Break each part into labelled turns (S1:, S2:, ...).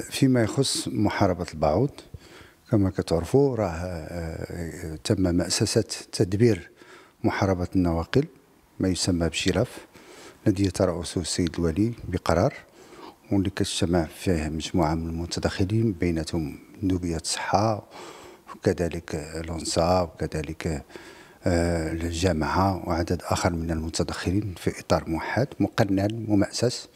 S1: فيما يخص محاربة البعوض كما كتعرفوا راه آه، تم مأسسة تدبير محاربة النواقل ما يسمى بشراف الذي يترأسه السيد الولي بقرار واللي كتجتمع فيه مجموعة من المتدخلين بينهم نوبية الصحة وكذلك لونسا وكذلك آه، الجامعة وعدد آخر من المتدخلين في إطار موحد مقنن ومأسس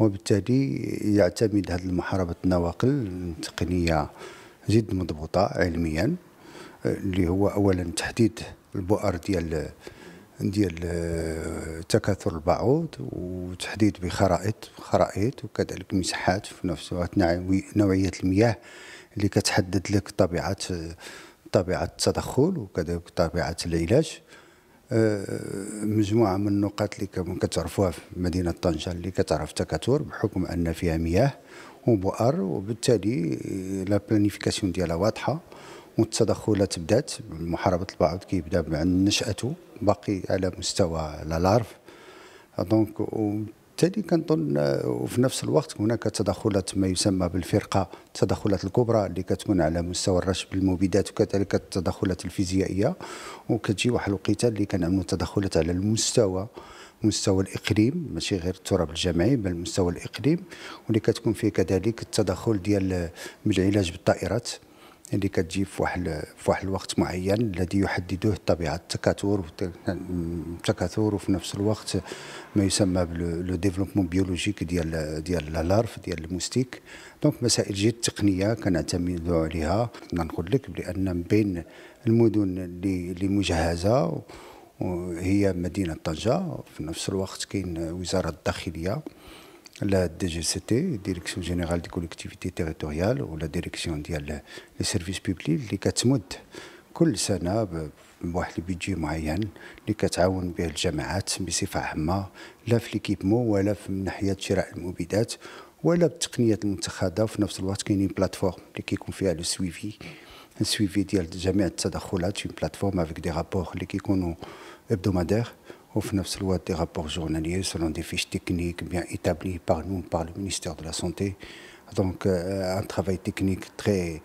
S1: وبالتالي يعتمد هذه المحاربة النواقل تقنية جد مضبوطة علميا اللي هو أولا تحديد البؤر ديال ديال تكاثر البعوض وتحديد بخرائط خرائط وكذلك مساحات في نفس الوقت نوعية المياه اللي كتحدد لك طبيعة طبيعة التدخل وكذلك طبيعة العلاج آه، مجموعه من النقاط اللي كتعرفوها في مدينه طنجه اللي كتعرف تكاثر بحكم ان فيها مياه وبؤر وبالتالي آه، لا بلانيفيكاسيون ديالها واضحه والتدخلات بدات محاربه البعض كيبدا عند نشاته باقي على مستوى لا لارف دونك بالتالي كنظن آه، وفي نفس الوقت هناك تدخلات ما يسمى بالفرقه التدخلات الكبرى اللي كتكون على مستوى الرشد بالمبيدات وكذلك التدخلات الفيزيائيه وكتجي واحد الوقيته اللي كنعملوا تدخلات على المستوى مستوى الاقليم ماشي غير التراب الجامعي بل مستوى الاقليم واللي كتكون فيه كذلك التدخل ديال آه، بالعلاج بالطائرات اللي كتجي في واحد في واحد الوقت معين الذي يحدده الطبيعه التكاثر التكاثر وفي نفس الوقت ما يسمى بلو ديفلوبمون بيولوجيك ديال ديال لارف ديال الموستيك دونك مسائل جد تقنيه كنعتمد عليها نقول لك بان بين المدن اللي اللي مجهزه هي مدينه طنجه في نفس الوقت كاين وزاره الداخليه لا دي جي سي تي ديريكسيون جينيرال دي كوليكتيفيتي تيريتوريال ولا ديريكسيون ديال لي سيرفيس بوبليك اللي كتمد كل سنه بواحد البيدجي معين اللي كتعاون به الجامعات بصفه عامه لا في ليكيبمون ولا في من ناحيه شراء المبيدات ولا بالتقنيات المنتخبه وفي نفس الوقت كاينين بلاتفورم اللي كيكون فيها لو سويفي السويفي ديال جميع التدخلات في بلاتفورم افيك دي رابور اللي كيكونوا hebdomadaire ou des rapports journaliers selon des fiches techniques bien établies par nous, par le ministère de la Santé. Donc euh, un travail technique très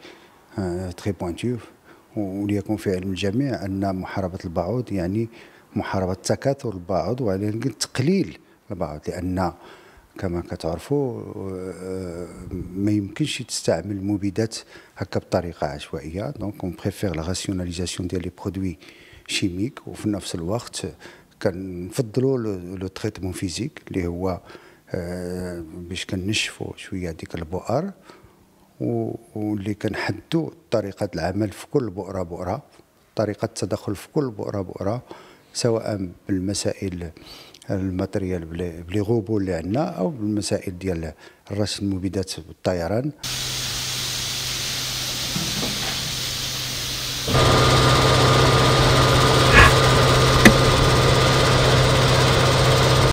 S1: euh, pointu. On y a confié l'élimination de la moitié des produits chimiques, mais on a aussi confié la moitié des produits chimiques, mais on a confié la moitié des produits chimiques, parce que, comme vous le savez, on peut pas utiliser des produits chimiques de cette manière. Donc on préfère la rationalisation des produits chimiques, ou dans le même temps, كنفضلوا لو تريتمون فيزيك اللي هو آه، باش كنشفوا شويه ديك البؤر واللي كنحدوا طريقه العمل في كل بؤره بؤره طريقه التدخل في كل بؤره بؤره سواء بالمسائل الماتريال بلي غوبو اللي عندنا او بالمسائل ديال رش المبيدات بالطيران